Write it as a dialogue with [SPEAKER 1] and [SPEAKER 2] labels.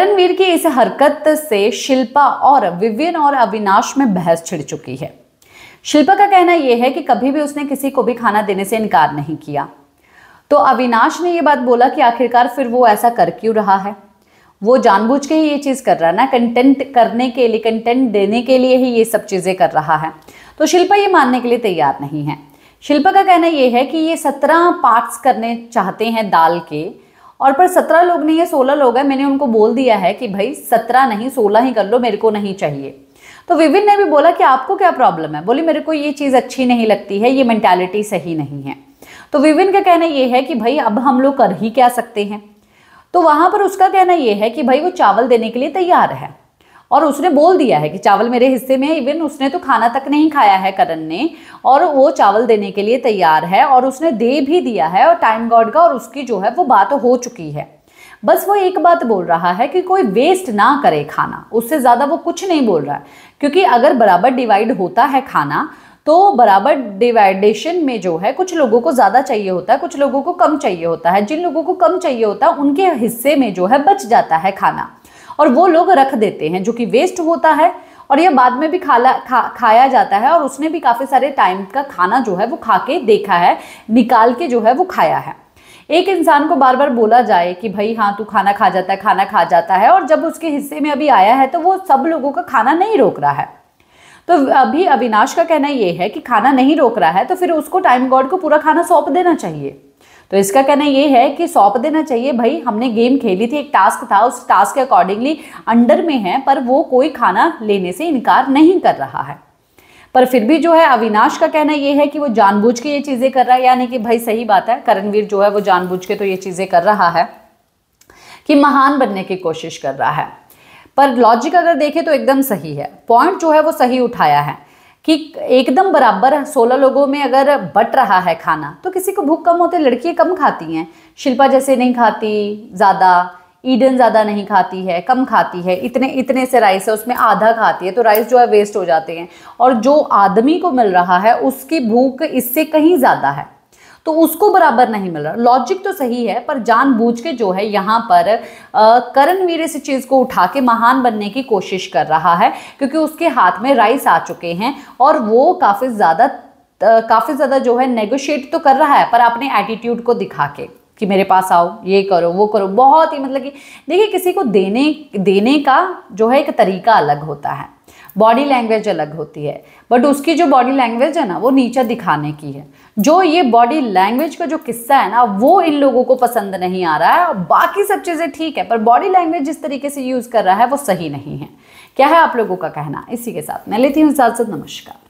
[SPEAKER 1] रणवीर की इस हरकत से शिल्पा और विवियन और अविनाश में बहस छिड़ चुकी है शिल्पा का कहना यह है कि कभी भी उसने किसी को भी खाना देने से इनकार नहीं किया तो अविनाश ने यह बात बोला कि आखिरकार फिर वो ऐसा कर क्यों रहा है वो जानबूझ के ही ये चीज़ कर रहा है ना कंटेंट करने के लिए कंटेंट देने के लिए ही ये सब चीज़ें कर रहा है तो शिल्पा ये मानने के लिए तैयार नहीं है शिल्पा का कहना यह है कि ये सत्रह पार्ट्स करने चाहते हैं दाल के और पर सत्रह लोग नहीं है सोलह लोग हैं मैंने उनको बोल दिया है कि भाई सत्रह नहीं सोलह ही कर लो मेरे को नहीं चाहिए तो विविन ने भी बोला कि आपको क्या प्रॉब्लम है बोली मेरे को ये चीज़ अच्छी नहीं लगती है ये मैंटेलिटी सही नहीं है तो विविन का कहना ये है कि भाई अब हम लोग कर ही क्या सकते हैं तो वहाँ पर उसका कहना यह है कि भाई वो चावल देने के लिए तैयार है और उसने बोल दिया है कि चावल मेरे हिस्से में इवन उसने तो खाना तक नहीं खाया है करण ने और वो चावल देने के लिए तैयार है और उसने दे भी दिया है और टाइम गॉड का और उसकी जो है वो बात हो चुकी है बस वो एक बात बोल रहा है कि कोई वेस्ट ना करे खाना उससे ज़्यादा वो कुछ नहीं बोल रहा है क्योंकि अगर बराबर डिवाइड होता है खाना तो बराबर डिवाइडेशन में जो है कुछ लोगों को ज़्यादा चाहिए होता है कुछ लोगों को कम चाहिए होता है जिन लोगों को कम चाहिए होता है उनके हिस्से में जो है बच जाता है खाना और वो लोग रख देते हैं जो कि वेस्ट होता है और यह बाद में भी खाला खा खाया जाता है और उसने भी काफ़ी सारे टाइम का खाना जो है वो खा के देखा है निकाल के जो है वो खाया है एक इंसान को बार बार बोला जाए कि भाई हाँ तू खाना खा जाता है खाना खा जाता है और जब उसके हिस्से में अभी आया है तो वो सब लोगों का खाना नहीं रोक रहा है तो अभी अविनाश का कहना ये है कि खाना नहीं रोक रहा है तो फिर उसको टाइम गॉड को पूरा खाना सौंप देना चाहिए तो इसका कहना ये है कि सौंप देना चाहिए भाई हमने गेम खेली थी एक टास्क था उस टास्क के अकॉर्डिंगली अंडर में है पर वो कोई खाना लेने से इनकार नहीं कर रहा है पर फिर भी जो है अविनाश का कहना यह है कि वो जानबूझ के ये चीज़ें कर रहा है यानी कि भाई सही बात है करणवीर जो है वो जानबूझ के तो ये चीज़ें कर रहा है कि महान बनने की कोशिश कर रहा है पर लॉजिक अगर देखें तो एकदम सही है पॉइंट जो है वो सही उठाया है कि एकदम बराबर सोलह लोगों में अगर बट रहा है खाना तो किसी को भूख कम है लड़कियाँ कम खाती हैं शिल्पा जैसे नहीं खाती ज़्यादा ईडन ज़्यादा नहीं खाती है कम खाती है इतने इतने से राइस है उसमें आधा खाती है तो राइस जो है वेस्ट हो जाते हैं और जो आदमी को मिल रहा है उसकी भूख इससे कहीं ज़्यादा है तो उसको बराबर नहीं मिल रहा लॉजिक तो सही है पर जानबूझ के जो है यहाँ पर करणवीर इस चीज़ को उठा के महान बनने की कोशिश कर रहा है क्योंकि उसके हाथ में राइस आ चुके हैं और वो काफ़ी ज़्यादा काफ़ी ज़्यादा जो है नेगोशिएट तो कर रहा है पर अपने एटीट्यूड को दिखा के कि मेरे पास आओ ये करो वो करो बहुत ही मतलब कि देखिए किसी को देने देने का जो है एक तरीका अलग होता है बॉडी लैंग्वेज अलग होती है बट उसकी जो बॉडी लैंग्वेज है ना वो नीचा दिखाने की है जो ये बॉडी लैंग्वेज का जो किस्सा है ना वो इन लोगों को पसंद नहीं आ रहा है बाकी सब चीज़ें ठीक है पर बॉडी लैंग्वेज जिस तरीके से यूज़ कर रहा है वो सही नहीं है क्या है आप लोगों का कहना इसी के साथ मैं लेती हूँ साथ साथ नमस्कार